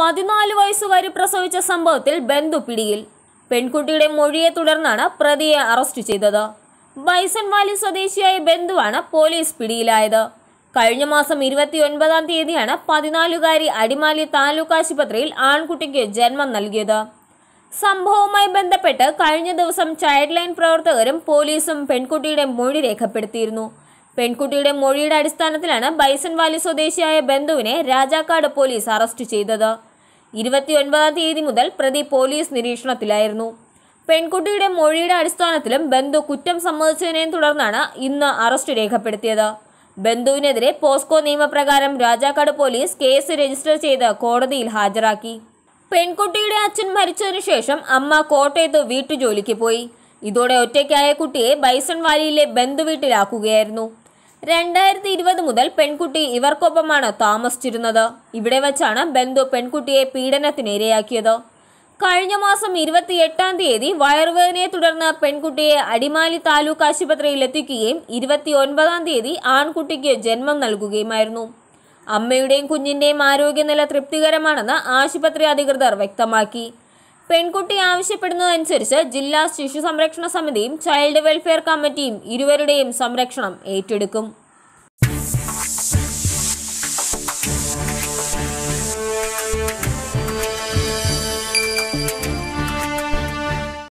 പതിനാല് വരെ പ്രസവിച്ച സംഭവത്തിൽ ബന്ധു പിടിയിൽ പെൺകുട്ടിയുടെ മൊഴിയെ തുടർന്നാണ് പ്രതിയെ അറസ്റ്റ് ചെയ്തത് വാലി സ്വദേശിയായ ബന്ധുവാണ് പോലീസ് പിടിയിലായത് കഴിഞ്ഞ മാസം ഇരുപത്തിയൊൻപതാം തീയതിയാണ് പതിനാലുകാരി അടിമാലി താലൂക്ക് ആശുപത്രിയിൽ ആൺകുട്ടിക്ക് ജന്മം നൽകിയത് സംഭവവുമായി ബന്ധപ്പെട്ട് കഴിഞ്ഞ ദിവസം ചൈൽഡ് ലൈൻ പ്രവർത്തകരും പോലീസും പെൺകുട്ടിയുടെ മൊഴി രേഖപ്പെടുത്തിയിരുന്നു പെൺകുട്ടിയുടെ മൊഴിയുടെ അടിസ്ഥാനത്തിലാണ് ബൈസൺ വാലി സ്വദേശിയായ ബന്ധുവിനെ രാജാക്കാട് പോലീസ് അറസ്റ്റ് ചെയ്തത് ഇരുപത്തിയൊൻപതാം തീയതി മുതൽ പ്രതി പോലീസ് നിരീക്ഷണത്തിലായിരുന്നു പെൺകുട്ടിയുടെ മൊഴിയുടെ അടിസ്ഥാനത്തിലും ബന്ധു കുറ്റം സമ്മതിച്ചതിനെ തുടർന്നാണ് ഇന്ന് അറസ്റ്റ് രേഖപ്പെടുത്തിയത് ബന്ധുവിനെതിരെ പോസ്കോ നിയമപ്രകാരം രാജാക്കാട് പോലീസ് കേസ് രജിസ്റ്റർ ചെയ്ത് കോടതിയിൽ ഹാജരാക്കി പെൺകുട്ടിയുടെ അച്ഛൻ മരിച്ചതിനു ശേഷം അമ്മ കോട്ടയത്ത് വീട്ടുജോലിക്ക് പോയി ഇതോടെ ഒറ്റയ്ക്കായ കുട്ടിയെ ബൈസൺ വാലിയിലെ ബന്ധുവീട്ടിലാക്കുകയായിരുന്നു രണ്ടായിരത്തി ഇരുപത് മുതൽ പെൺകുട്ടി ഇവർക്കൊപ്പമാണ് താമസിച്ചിരുന്നത് ഇവിടെ വച്ചാണ് ബന്ധു പെൺകുട്ടിയെ പീഡനത്തിനിരയാക്കിയത് കഴിഞ്ഞ മാസം ഇരുപത്തിയെട്ടാം തീയതി വയറുവേദനയെ തുടർന്ന് പെൺകുട്ടിയെ അടിമാലി താലൂക്ക് ആശുപത്രിയിൽ എത്തിക്കുകയും ഇരുപത്തി ഒൻപതാം തീയതി ആൺകുട്ടിക്ക് ജന്മം നൽകുകയുമായിരുന്നു അമ്മയുടെയും കുഞ്ഞിൻ്റെയും ആരോഗ്യനില തൃപ്തികരമാണെന്ന് ആശുപത്രി അധികൃതർ വ്യക്തമാക്കി പെൺകുട്ടി ആവശ്യപ്പെടുന്നതനുസരിച്ച് ജില്ലാ ശിശു സംരക്ഷണ സമിതിയും ചൈൽഡ് വെൽഫെയർ കമ്മിറ്റിയും ഇരുവരുടെയും സംരക്ഷണം ഏറ്റെടുക്കും